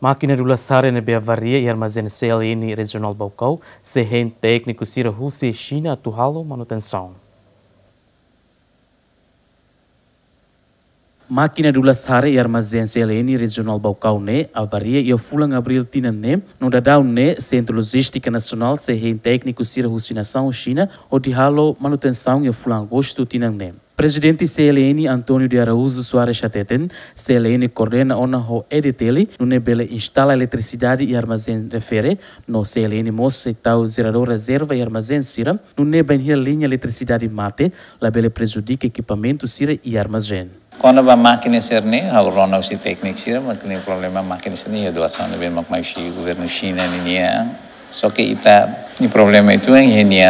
Máquina Rulasar na Beavaria e armazém CLN Regional Balcão, Serren Técnico Cira Rússia e China tuhalo Manutenção. Máquina Rulasar e armazém CLN Regional Balcão ne avaria e o fulang abril tina ne no dadau ne Centro Logística Nacional Serren Técnico Cira Rússia Nação China Atuhalo Manutenção e fulang agosto tina ne. Presidente CLN Antônio de Araújo Soares Chateten, CLN coordena ona ho editele, no nebele instala eletricidade e armazém de fere, no CLN moça tal gerador reserva e armazém sira, nune ben linha eletricidade mate, labele prejudica equipamento sira e armazém. Quando a máquina é serne, a rona o técnico sira, mas que problema a máquina serne, a doação de bem mais o governo China é. Só que ita, tá, o problema itu yang ini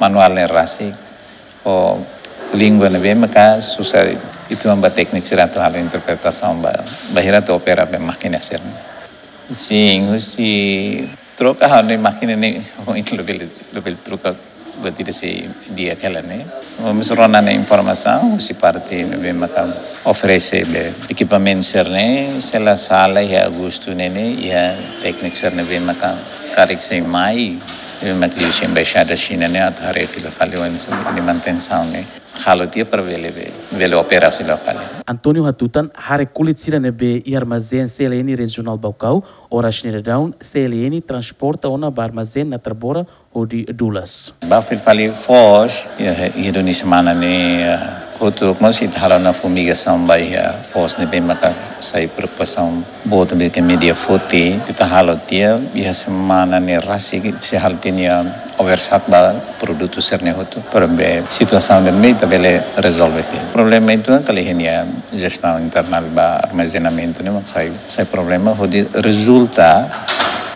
manual rasi, ou língua, na susah caso, usar itu uma técnica direto à interpretação ba bahira to opera be máquina ser. Sim, se troca a ne ini mungkin lebih lebih lobel troca berarti si dia kalian ne. misalnya na informação, se parte ne be maka oferece be equipamento ser ne, se sala ya gusto ne ya teknik ser ne maka karik se mai. Be maka liu nih atau hari ne atare fila faleu ne manutenção ne χαλωτία προβέλευε βελοπέρας λοκάλε. Αντώνιο Χατούταν χάρη κούλιτ σύρανε βε η αρμαζέν σε ελένη ρεζιονάλ μπαουκάου, ώρα σνιρεράουν σε ελένη τρανσπόρτα όνα μπαρμαζέν να τραβόρα οδη δούλας. Μπαφιλ φαλή φως, γερονίσιμάνανε koto masit halana fumiga sambaia ya, fosne ya, be maka sai perpasam buat mereka media foti kita halotia biha semana ne rasi se haltinia oversat ba produto serne perbe para be situação de meio para itu resolve este problema então que ele gestão internal ba itu nih sai saya problema hodi resulta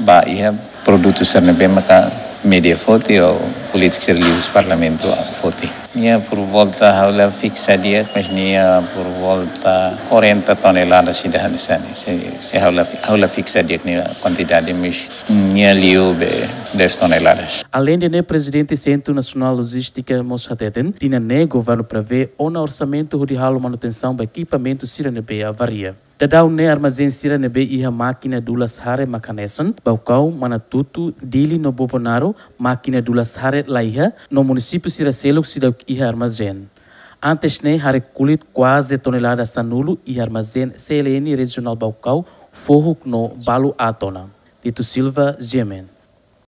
ba ia ya, produto serne maka media foti ou política religios parlamento foti tinha por volta, a fixa dia mas tinha por volta 40 toneladas de radiação. Né? Se a aula dia tinha quantidade, mas tinha liube 10 toneladas. Além de né, presidente Centro Nacional Logística Mossadeten, tinha né governo para ver ou no orçamento de ralo manutenção do equipamento Sirene varia. Dadau ne armazin ne be iha makina dulas hare makaneson baukau mana tutu dili no boponaro makina dulas hare laiha no munisipu sira selok iha armazin. Antes ne hare kulit quase tonelada sanulu iha armazin seleni regional baukau fohuk no balu atona. Dito Silva, Gemen.